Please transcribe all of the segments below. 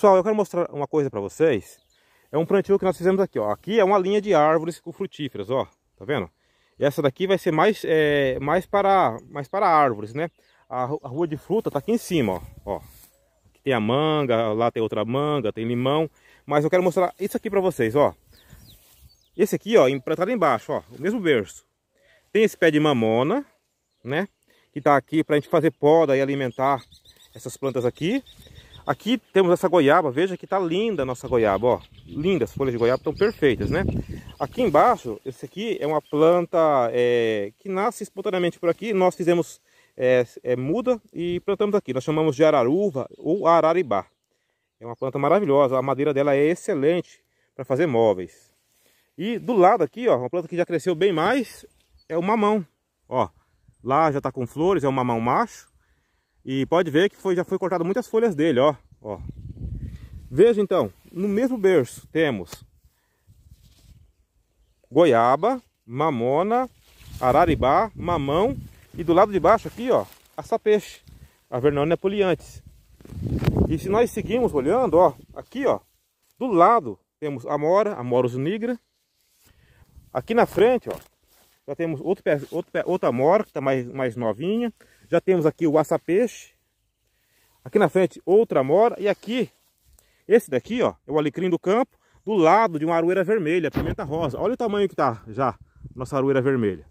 Pessoal, eu quero mostrar uma coisa para vocês. É um plantio que nós fizemos aqui, ó. Aqui é uma linha de árvores com frutíferas, ó. Tá vendo? Essa daqui vai ser mais, é, mais, para, mais para árvores, né? A, a, rua de fruta tá aqui em cima, ó. ó. Aqui tem a manga, lá tem outra manga, tem limão. Mas eu quero mostrar isso aqui para vocês, ó. Esse aqui, ó, implantado embaixo, ó. O mesmo berço. Tem esse pé de mamona, né? Que tá aqui pra gente fazer poda e alimentar essas plantas aqui. Aqui temos essa goiaba, veja que tá linda a nossa goiaba, ó. Lindas, folhas de goiaba estão perfeitas, né? Aqui embaixo, esse aqui é uma planta é, que nasce espontaneamente por aqui. Nós fizemos é, é, muda e plantamos aqui. Nós chamamos de araruva ou araribá. É uma planta maravilhosa, a madeira dela é excelente para fazer móveis. E do lado aqui, ó, uma planta que já cresceu bem mais, é o mamão. Ó, lá já tá com flores, é um mamão macho. E pode ver que foi, já foi cortado muitas folhas dele, ó, ó. Veja então, no mesmo berço temos goiaba, mamona, araribá, mamão e do lado de baixo aqui, ó, açapeixe, a vernônia é poliantes. E se nós seguimos olhando, ó, aqui, ó, do lado temos amora, amoros nigra. Aqui na frente, ó, já temos outro, outro, outra amora que está mais, mais novinha. Já temos aqui o asa-peixe Aqui na frente outra mora. E aqui, esse daqui, ó, é o alecrim do campo. Do lado de uma arueira vermelha, pimenta rosa. Olha o tamanho que tá já nossa arueira vermelha.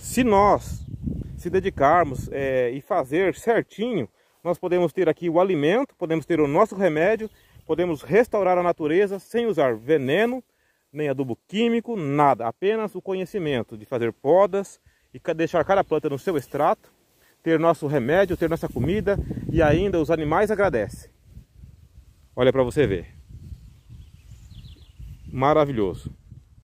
Se nós se dedicarmos é, e fazer certinho, nós podemos ter aqui o alimento, podemos ter o nosso remédio, podemos restaurar a natureza sem usar veneno, nem adubo químico, nada, apenas o conhecimento de fazer podas, e deixar cada planta no seu extrato, ter nosso remédio, ter nossa comida e ainda os animais agradecem. Olha para você ver. Maravilhoso.